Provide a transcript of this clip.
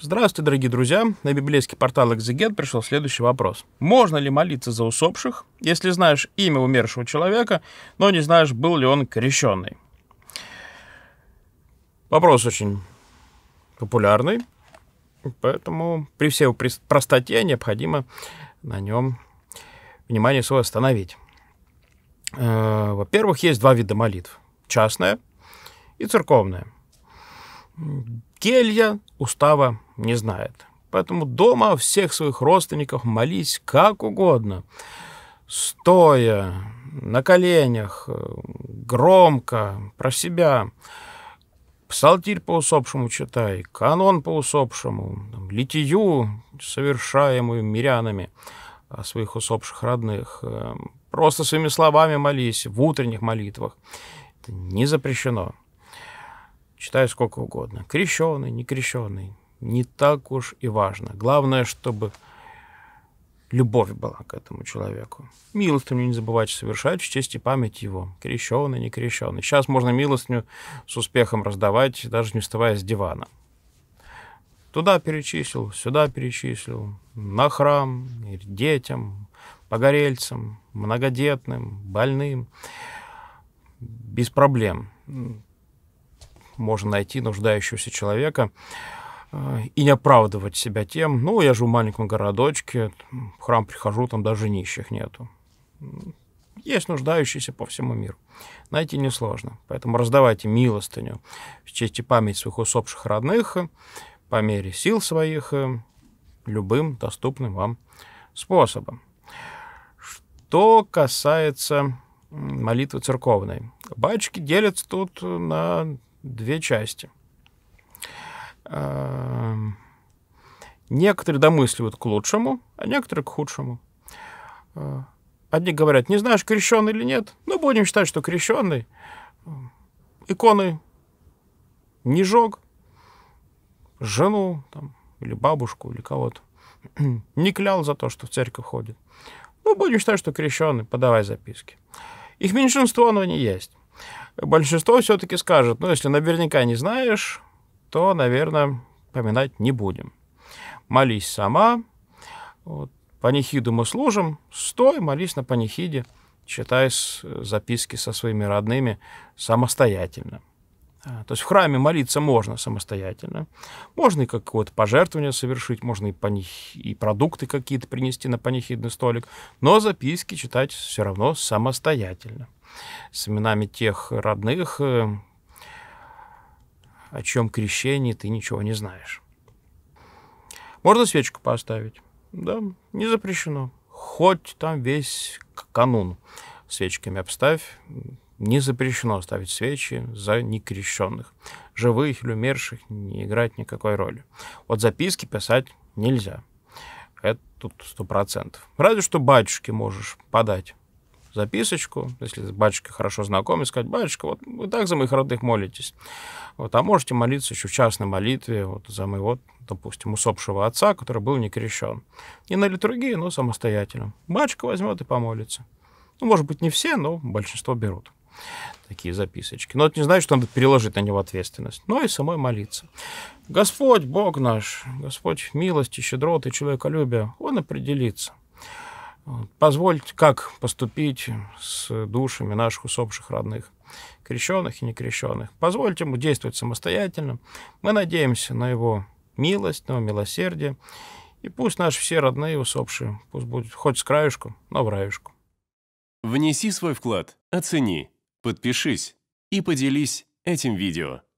Здравствуйте, дорогие друзья! На библейский портал Экзегет пришел следующий вопрос. Можно ли молиться за усопших, если знаешь имя умершего человека, но не знаешь, был ли он крещенный? Вопрос очень популярный, поэтому при всей простоте необходимо на нем внимание свое остановить. Э, во-первых, есть два вида молитв. Частная и церковная. Келья устава не знает. Поэтому дома всех своих родственников молись как угодно. Стоя, на коленях, э, громко, про себя. Псалтирь по усопшему читай, канон по усопшему, литию, совершаемую мирянами о своих усопших родных. Э, просто своими словами молись, в утренних молитвах. Это не запрещено. Читай сколько угодно. Крещеный, не крещеный, не так уж и важно. Главное, чтобы любовь была к этому человеку. Милостыню не забывайте совершать в честь и память его. Крещеный, не крещеный. Сейчас можно милостыню с успехом раздавать, даже не вставая с дивана. Туда перечислил, сюда перечислил, на храм, детям, погорельцам, многодетным, больным. Без проблем можно найти нуждающегося человека. Э, и не оправдывать себя тем, ну, я живу в маленьком городочке, в храм прихожу, там даже нищих нету. Есть нуждающиеся по всему миру. Найти несложно. Поэтому раздавайте милостыню в честь и память своих усопших родных, по мере сил своих, любым доступным вам способом. Что касается молитвы церковной. Батюшки делятся тут на две части – Эм, некоторые домысливают к лучшему, а некоторые к худшему. Э, одни говорят, не знаешь, крещенный или нет, но будем считать, что крещенный. Э, иконы не жег, жену там, или бабушку, или кого-то. не клял за то, что в церковь ходит. Ну, будем считать, что крещенный, подавай записки. Их меньшинство, но не есть. Большинство все-таки скажет, ну, если наверняка не знаешь, то, наверное, поминать не будем. Молись сама. Вот, панихиду мы служим. Стой, молись на панихиде. Читай записки со своими родными самостоятельно. А, то есть в храме молиться можно самостоятельно. Можно и какое-то пожертвование совершить, можно и, паних... и продукты какие-то принести на панихидный столик, но записки читать все равно самостоятельно. С именами тех родных, э, о чем крещении ты ничего не знаешь. Можно свечку поставить. Да, не запрещено. Хоть там весь канун свечками обставь. Не запрещено ставить свечи за некрещенных. Живых или умерших не играет никакой роли. Вот записки писать нельзя. Это тут сто процентов. Разве что батюшке можешь подать записочку, если с батюшкой хорошо знакомы, сказать, батюшка, вот вы так за моих родных молитесь. Вот, а можете молиться еще в частной молитве вот, за моего, допустим, усопшего отца, который был не крещен. Не на литургии, но самостоятельно. Батюшка возьмет и помолится. Ну, может быть, не все, но большинство берут такие записочки. Но это не значит, что надо переложить на него ответственность, но и самой молиться. Господь, Бог наш, Господь милости, щедроты, человеколюбия, Он определится – Позвольте, как поступить с душами наших усопших родных, крещенных и некрещенных. Позвольте ему действовать самостоятельно. Мы надеемся на его милость, на его милосердие. И пусть наши все родные усопшие, пусть будет хоть с краюшку, но в раюшку. Внеси свой вклад, оцени, подпишись и поделись этим видео.